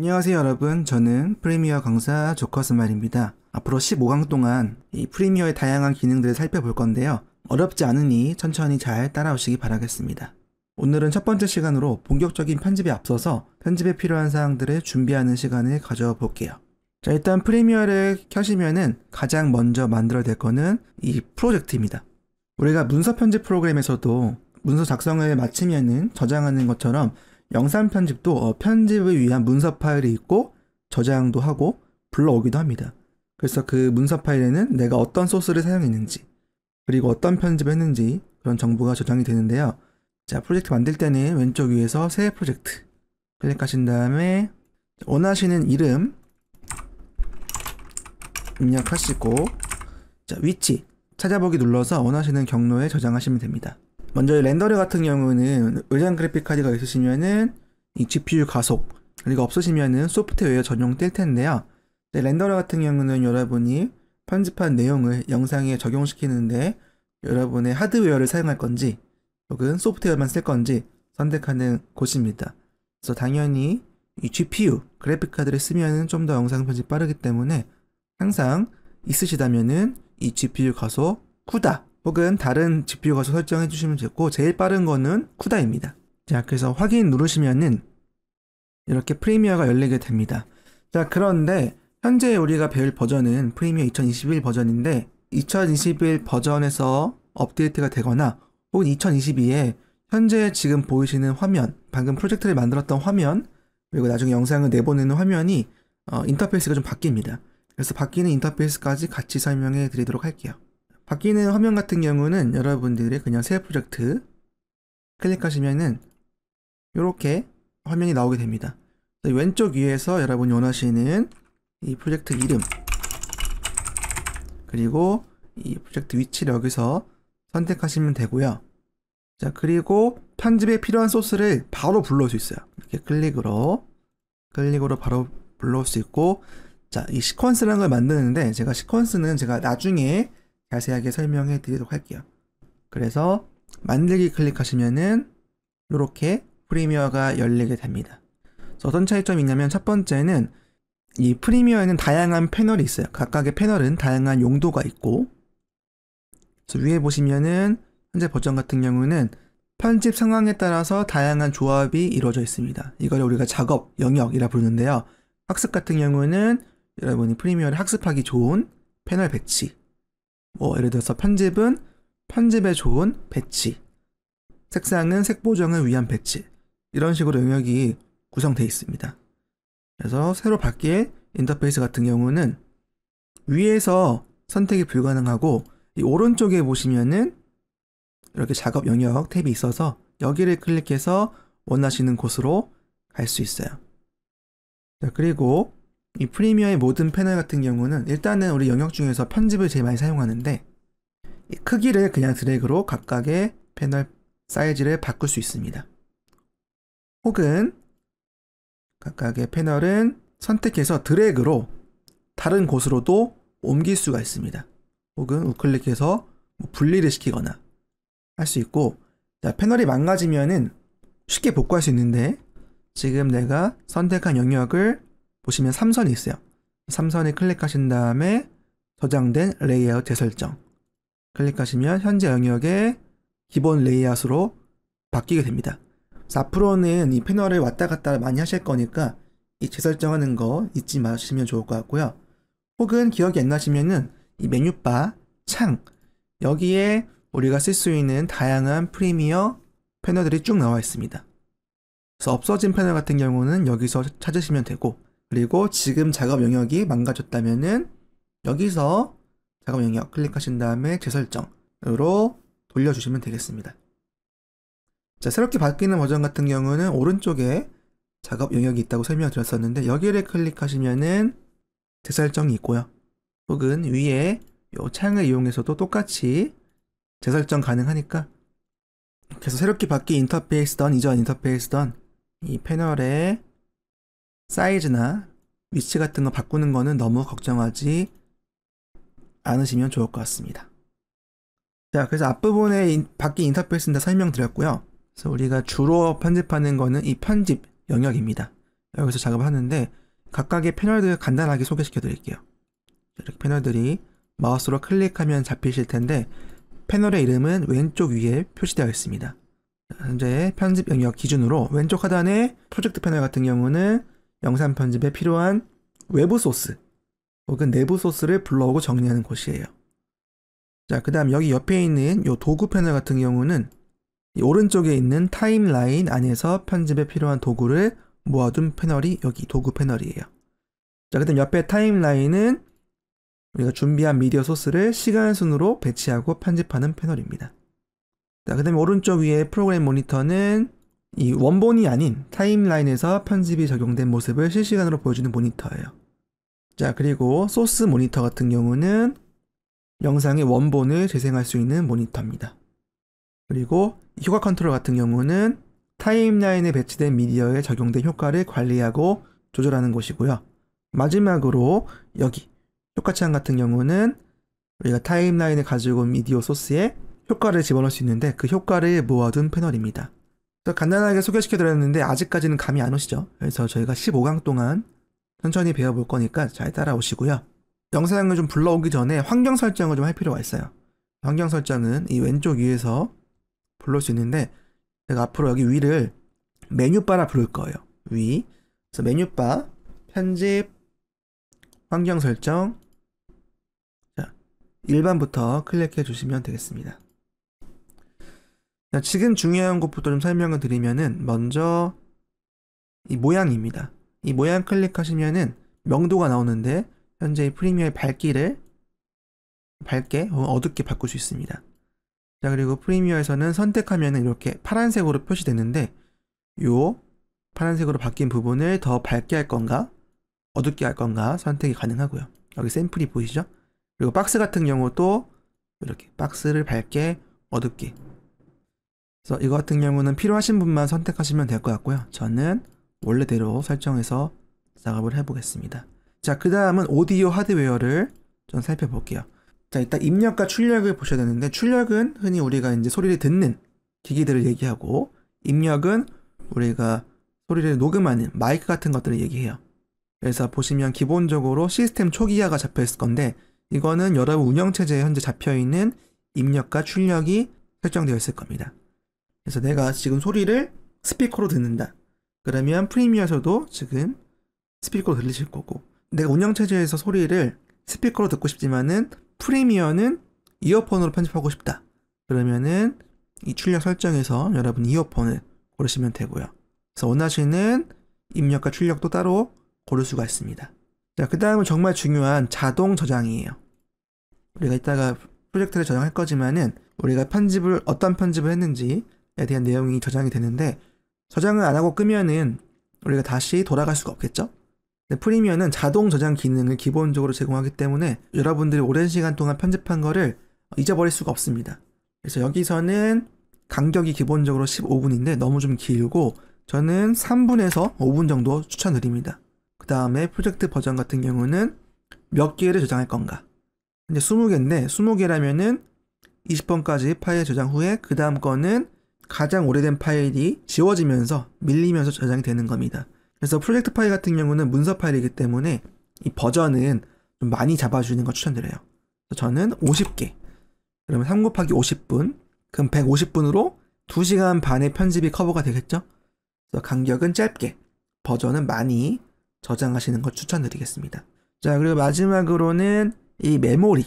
안녕하세요 여러분 저는 프리미어 강사 조커스말입니다 앞으로 15강 동안 이 프리미어의 다양한 기능들을 살펴볼 건데요 어렵지 않으니 천천히 잘 따라오시기 바라겠습니다 오늘은 첫 번째 시간으로 본격적인 편집에 앞서서 편집에 필요한 사항들을 준비하는 시간을 가져볼게요 자 일단 프리미어를 켜시면은 가장 먼저 만들어야 될 거는 이 프로젝트입니다 우리가 문서 편집 프로그램에서도 문서 작성을 마치면은 저장하는 것처럼 영상 편집도 어, 편집을 위한 문서 파일이 있고 저장도 하고 불러오기도 합니다. 그래서 그 문서 파일에는 내가 어떤 소스를 사용했는지 그리고 어떤 편집을 했는지 그런 정보가 저장이 되는데요. 자 프로젝트 만들 때는 왼쪽 위에서 새 프로젝트 클릭하신 다음에 원하시는 이름 입력하시고 자 위치 찾아보기 눌러서 원하시는 경로에 저장하시면 됩니다. 먼저 렌더러 같은 경우는 의장 그래픽 카드가 있으시면은 이 GPU 가속 그리고 없으시면은 소프트웨어 전용 뜰 텐데요. 네, 렌더러 같은 경우는 여러분이 편집한 내용을 영상에 적용시키는데 여러분의 하드웨어를 사용할 건지 혹은 소프트웨어만 쓸 건지 선택하는 곳입니다. 그래서 당연히 이 GPU 그래픽 카드를 쓰면은 좀 더 영상 편집 빠르기 때문에 항상 있으시다면은 이 GPU 가속 쿠다 혹은 다른 GPU 가서 설정해 주시면 되고 제일 빠른 거는 c u d a 입니다자 그래서 확인 누르시면은 이렇게 프리미어가 열리게 됩니다. 자 그런데 현재 우리가 배울 버전은 프리미어 2021 버전인데 2021 버전에서 업데이트가 되거나 혹은 2022에 현재 지금 보이시는 화면 방금 프로젝트를 만들었던 화면 그리고 나중에 영상을 내보내는 화면이 어, 인터페이스가 좀 바뀝니다. 그래서 바뀌는 인터페이스까지 같이 설명해 드리도록 할게요. 바뀌는 화면 같은 경우는 여러분들이 그냥 새 프로젝트 클릭하시면은 이렇게 화면이 나오게 됩니다. 왼쪽 위에서 여러분이 원하시는 이 프로젝트 이름 그리고 이 프로젝트 위치를 여기서 선택하시면 되고요. 자 그리고 편집에 필요한 소스를 바로 불러올 수 있어요. 이렇게 클릭으로 클릭으로 바로 불러올 수 있고 자 이 시퀀스라는 걸 만드는데 제가 시퀀스는 제가 나중에 자세하게 설명해 드리도록 할게요. 그래서 만들기 클릭하시면은 이렇게 프리미어가 열리게 됩니다. 어떤 차이점이 있냐면 첫 번째는 이 프리미어에는 다양한 패널이 있어요. 각각의 패널은 다양한 용도가 있고 위에 보시면은 현재 버전 같은 경우는 편집 상황에 따라서 다양한 조합이 이루어져 있습니다. 이걸 우리가 작업 영역이라 부르는데요. 학습 같은 경우는 여러분이 프리미어를 학습하기 좋은 패널 배치 뭐 예를 들어서 편집은 편집에 좋은 배치, 색상은 색 보정을 위한 배치 이런 식으로 영역이 구성되어 있습니다. 그래서 새로 바뀔 인터페이스 같은 경우는 위에서 선택이 불가능하고 이 오른쪽에 보시면은 이렇게 작업 영역 탭이 있어서 여기를 클릭해서 원하시는 곳으로 갈 수 있어요. 자, 그리고 이 프리미어의 모든 패널 같은 경우는 일단은 우리 영역 중에서 편집을 제일 많이 사용하는데 크기를 그냥 드래그로 각각의 패널 사이즈를 바꿀 수 있습니다. 혹은 각각의 패널은 선택해서 드래그로 다른 곳으로도 옮길 수가 있습니다. 혹은 우클릭해서 뭐 분리를 시키거나 할 수 있고 자, 패널이 망가지면 쉽게 복구할 수 있는데 지금 내가 선택한 영역을 보시면 3선이 있어요. 3선에 클릭하신 다음에 저장된 레이아웃 재설정 클릭하시면 현재 영역의 기본 레이아웃으로 바뀌게 됩니다. 앞으로는 이 패널을 왔다 갔다 많이 하실 거니까 이 재설정하는 거 잊지 마시면 좋을 것 같고요. 혹은 기억이 안 나시면은 이 메뉴바 창 여기에 우리가 쓸 수 있는 다양한 프리미어 패널들이 쭉 나와 있습니다. 그래서 없어진 패널 같은 경우는 여기서 찾으시면 되고 그리고 지금 작업 영역이 망가졌다면은 여기서 작업 영역 클릭하신 다음에 재설정으로 돌려주시면 되겠습니다. 자, 새롭게 바뀌는 버전 같은 경우는 오른쪽에 작업 영역이 있다고 설명드렸었는데 여기를 클릭하시면은 재설정이 있고요. 혹은 위에 이 창을 이용해서도 똑같이 재설정 가능하니까 그래서 새롭게 바뀐 인터페이스던 이전 인터페이스던 이 패널에 사이즈나 위치 같은 거 바꾸는 거는 너무 걱정하지 않으시면 좋을 것 같습니다. 자, 그래서 앞부분에 바뀐 인터페이스는 다 설명드렸고요. 그래서 우리가 주로 편집하는 거는 이 편집 영역입니다. 여기서 작업을 하는데 각각의 패널들 을 간단하게 소개시켜 드릴게요. 이렇게 패널들이 마우스로 클릭하면 잡히실 텐데 패널의 이름은 왼쪽 위에 표시되어 있습니다. 현재 편집 영역 기준으로 왼쪽 하단에 프로젝트 패널 같은 경우는 영상 편집에 필요한 외부 소스 혹은 내부 소스를 불러오고 정리하는 곳이에요. 자, 그 다음 여기 옆에 있는 이 도구 패널 같은 경우는 오른쪽에 있는 타임라인 안에서 편집에 필요한 도구를 모아둔 패널이 여기 도구 패널이에요. 자, 그 다음 옆에 타임라인은 우리가 준비한 미디어 소스를 시간 순으로 배치하고 편집하는 패널입니다. 자, 그 다음에 오른쪽 위에 프로그램 모니터는 이 원본이 아닌 타임라인에서 편집이 적용된 모습을 실시간으로 보여주는 모니터예요. 자, 그리고 소스 모니터 같은 경우는 영상의 원본을 재생할 수 있는 모니터입니다. 그리고 효과 컨트롤 같은 경우는 타임라인에 배치된 미디어에 적용된 효과를 관리하고 조절하는 곳이고요. 마지막으로 여기 효과 창 같은 경우는 우리가 타임라인에 가지고 온 미디어 소스에 효과를 집어넣을 수 있는데 그 효과를 모아둔 패널입니다. 간단하게 소개시켜드렸는데 아직까지는 감이 안 오시죠? 그래서 저희가 15강 동안 천천히 배워볼 거니까 잘 따라오시고요. 영상을 좀 불러오기 전에 환경 설정을 좀 할 필요가 있어요. 환경 설정은 이 왼쪽 위에서 불러올 수 있는데 제가 앞으로 여기 위를 메뉴바라 부를 거예요. 위. 그래서 메뉴바 편집 환경 설정 자, 일반부터 클릭해 주시면 되겠습니다. 지금 중요한 것부터 좀 설명을 드리면은 먼저 이 모양입니다. 이 모양 클릭하시면은 명도가 나오는데 현재 프리미어의 밝기를 밝게 혹은 어, 어둡게 바꿀 수 있습니다. 자 그리고 프리미어에서는 선택하면 이렇게 파란색으로 표시되는데 요 파란색으로 바뀐 부분을 더 밝게 할 건가 어둡게 할 건가 선택이 가능하고요. 여기 샘플이 보이시죠? 그리고 박스 같은 경우도 이렇게 박스를 밝게 어둡게 그래서 이거 같은 경우는 필요하신 분만 선택하시면 될 것 같고요. 저는 원래대로 설정해서 작업을 해보겠습니다. 자, 그 다음은 오디오 하드웨어를 좀 살펴볼게요. 자, 일단 입력과 출력을 보셔야 되는데, 출력은 흔히 우리가 이제 소리를 듣는 기기들을 얘기하고, 입력은 우리가 소리를 녹음하는 마이크 같은 것들을 얘기해요. 그래서 보시면 기본적으로 시스템 초기화가 잡혀있을 건데, 이거는 여러분 운영체제에 현재 잡혀있는 입력과 출력이 설정되어 있을 겁니다. 그래서 내가 지금 소리를 스피커로 듣는다. 그러면 프리미어에서도 지금 스피커로 들리실 거고 내가 운영체제에서 소리를 스피커로 듣고 싶지만은 프리미어는 이어폰으로 편집하고 싶다. 그러면은 이 출력 설정에서 여러분 이어폰을 고르시면 되고요. 그래서 원하시는 입력과 출력도 따로 고를 수가 있습니다. 자, 그 다음은 정말 중요한 자동 저장이에요. 우리가 이따가 프로젝트를 저장할 거지만은 우리가 편집을 어떤 편집을 했는지 에 대한 내용이 저장이 되는데 저장을 안 하고 끄면은 우리가 다시 돌아갈 수가 없겠죠? 프리미어는 자동 저장 기능을 기본적으로 제공하기 때문에 여러분들이 오랜 시간 동안 편집한 거를 잊어버릴 수가 없습니다. 그래서 여기서는 간격이 기본적으로 15분인데 너무 좀 길고 저는 3분에서 5분 정도 추천드립니다. 그 다음에 프로젝트 버전 같은 경우는 몇 개를 저장할 건가? 이제 20개인데 20개라면은 20번까지 파일 저장 후에 그 다음 거는 가장 오래된 파일이 지워지면서 밀리면서 저장이 되는 겁니다. 그래서 프로젝트 파일 같은 경우는 문서 파일이기 때문에 이 버전은 좀 많이 잡아주는 걸 추천드려요. 저는 50개. 그러면 3 곱하기 50분. 그럼 150분으로 2시간 반의 편집이 커버가 되겠죠? 그래서 간격은 짧게, 버전은 많이 저장하시는 걸 추천드리겠습니다. 자, 그리고 마지막으로는 이 메모리.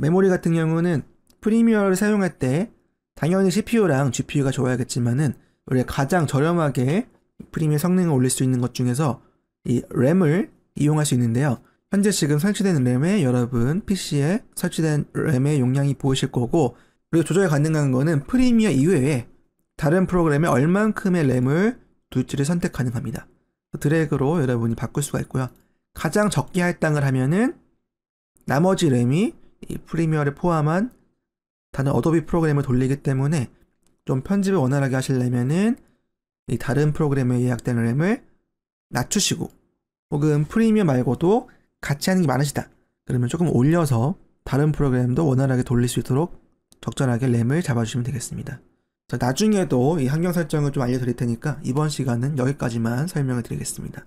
메모리 같은 경우는 프리미어를 사용할 때 당연히 CPU랑 GPU가 좋아야겠지만은 우리가 장 저렴하게 프리미엄 성능을 올릴 수 있는 것 중에서 이 램을 이용할 수 있는데요. 현재 지금 설치된 램에 여러분 PC에 설치된 램의 용량이 보이실 거고 그리고 조절 이 가능한 거는 프리미어 이외에 다른 프로그램에 얼만큼의 램을 둘지를 선택 가능합니다. 드래그로 여러분이 바꿀 수가 있고요. 가장 적게 할당을 하면은 나머지 램이 이 프리미어를 포함한 다른 어도비 프로그램을 돌리기 때문에 좀 편집을 원활하게 하시려면은 이 다른 프로그램에 예약된 램을 낮추시고 혹은 프리미엄 말고도 같이 하는 게 많으시다. 그러면 조금 올려서 다른 프로그램도 원활하게 돌릴 수 있도록 적절하게 램을 잡아주시면 되겠습니다. 나중에도 이 환경 설정을 좀 알려드릴 테니까 이번 시간은 여기까지만 설명을 드리겠습니다.